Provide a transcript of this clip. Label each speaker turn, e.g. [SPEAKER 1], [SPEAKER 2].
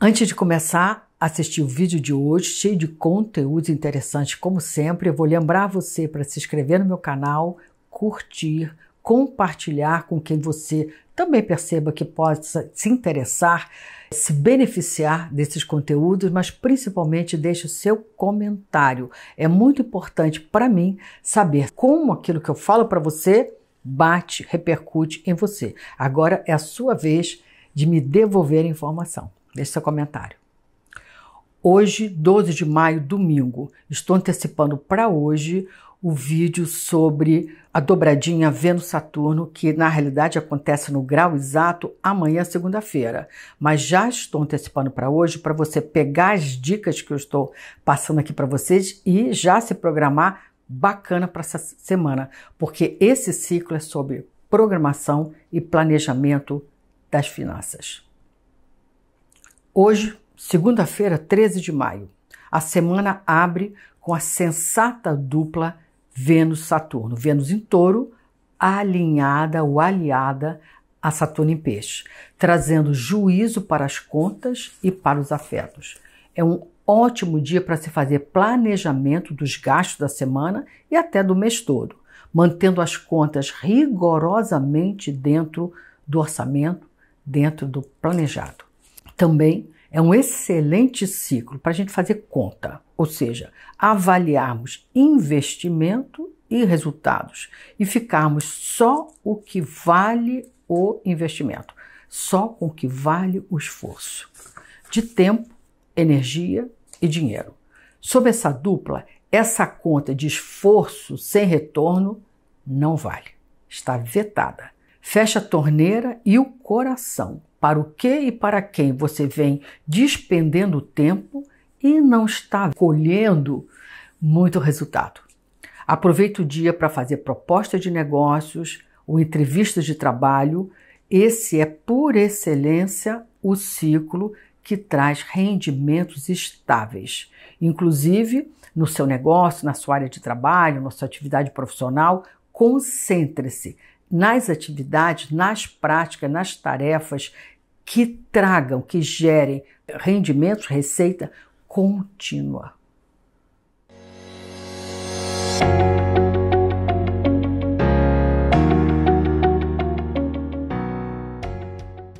[SPEAKER 1] Antes de começar a assistir o vídeo de hoje, cheio de conteúdos interessantes, como sempre, eu vou lembrar você para se inscrever no meu canal, curtir, compartilhar com quem você também perceba que possa se interessar, se beneficiar desses conteúdos, mas principalmente deixe o seu comentário. É muito importante para mim saber como aquilo que eu falo para você bate, repercute em você. Agora é a sua vez de me devolver a informação. Deixe seu comentário. Hoje, 12 de maio, domingo, estou antecipando para hoje o vídeo sobre a dobradinha Vênus-Saturno, que na realidade acontece no grau exato amanhã, segunda-feira. Mas já estou antecipando para hoje para você pegar as dicas que eu estou passando aqui para vocês e já se programar bacana para essa semana, porque esse ciclo é sobre programação e planejamento das finanças. Hoje, segunda-feira, 13 de maio, a semana abre com a sensata dupla Vênus-Saturno. Vênus em touro, alinhada ou aliada a Saturno em peixe, trazendo juízo para as contas e para os afetos. É um ótimo dia para se fazer planejamento dos gastos da semana e até do mês todo, mantendo as contas rigorosamente dentro do orçamento, dentro do planejado também é um excelente ciclo para a gente fazer conta, ou seja, avaliarmos investimento e resultados e ficarmos só o que vale o investimento, só com o que vale o esforço de tempo, energia e dinheiro. Sob essa dupla, essa conta de esforço sem retorno não vale, está vetada. Fecha a torneira e o coração para o que e para quem você vem despendendo tempo e não está colhendo muito resultado. Aproveite o dia para fazer propostas de negócios ou entrevistas de trabalho. Esse é, por excelência, o ciclo que traz rendimentos estáveis, inclusive no seu negócio, na sua área de trabalho, na sua atividade profissional. Concentre-se, nas atividades, nas práticas, nas tarefas que tragam, que gerem rendimentos, receita contínua.